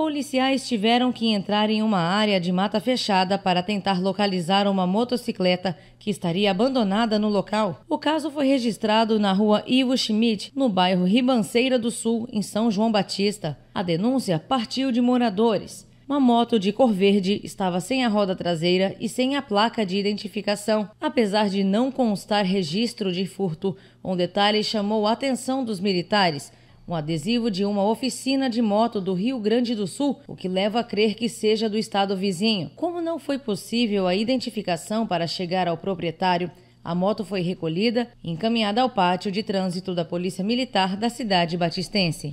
Policiais tiveram que entrar em uma área de mata fechada para tentar localizar uma motocicleta que estaria abandonada no local. O caso foi registrado na rua Ivo Schmidt, no bairro Ribanceira do Sul, em São João Batista. A denúncia partiu de moradores. Uma moto de cor verde estava sem a roda traseira e sem a placa de identificação. Apesar de não constar registro de furto, um detalhe chamou a atenção dos militares um adesivo de uma oficina de moto do Rio Grande do Sul, o que leva a crer que seja do estado vizinho. Como não foi possível a identificação para chegar ao proprietário, a moto foi recolhida e encaminhada ao pátio de trânsito da Polícia Militar da cidade batistense.